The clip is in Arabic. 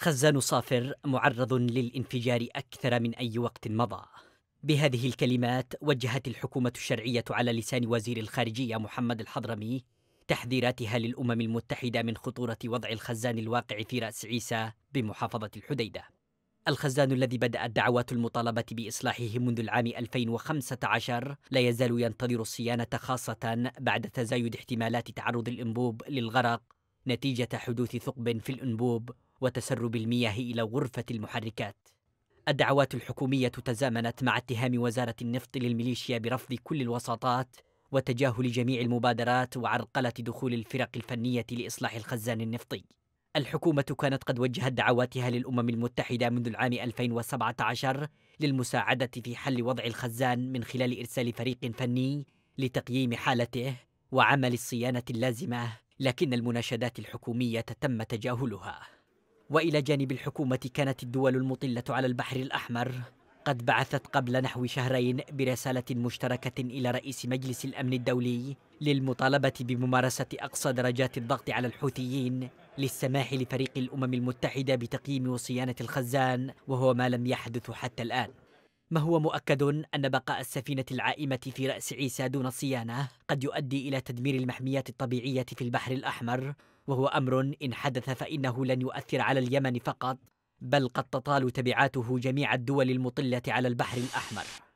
خزان صافر معرض للانفجار أكثر من أي وقت مضى بهذه الكلمات وجهت الحكومة الشرعية على لسان وزير الخارجية محمد الحضرمي تحذيراتها للأمم المتحدة من خطورة وضع الخزان الواقع في رأس عيسى بمحافظة الحديدة الخزان الذي بدأت دعوات المطالبة بإصلاحه منذ العام 2015 لا يزال ينتظر الصيانة خاصة بعد تزايد احتمالات تعرض الأنبوب للغرق نتيجة حدوث ثقب في الأنبوب وتسرب المياه إلى غرفة المحركات الدعوات الحكومية تزامنت مع اتهام وزارة النفط للميليشيا برفض كل الوساطات وتجاهل جميع المبادرات وعرقلة دخول الفرق الفنية لإصلاح الخزان النفطي الحكومة كانت قد وجهت دعواتها للأمم المتحدة منذ العام 2017 للمساعدة في حل وضع الخزان من خلال إرسال فريق فني لتقييم حالته وعمل الصيانة اللازمة لكن المناشدات الحكومية تم تجاهلها والى جانب الحكومه كانت الدول المطله على البحر الاحمر قد بعثت قبل نحو شهرين برساله مشتركه الى رئيس مجلس الامن الدولي للمطالبه بممارسه اقصى درجات الضغط على الحوثيين للسماح لفريق الامم المتحده بتقييم وصيانه الخزان وهو ما لم يحدث حتى الان ما هو مؤكد أن بقاء السفينة العائمة في رأس عيسى دون صيانة قد يؤدي إلى تدمير المحميات الطبيعية في البحر الأحمر وهو أمر إن حدث فإنه لن يؤثر على اليمن فقط بل قد تطال تبعاته جميع الدول المطلة على البحر الأحمر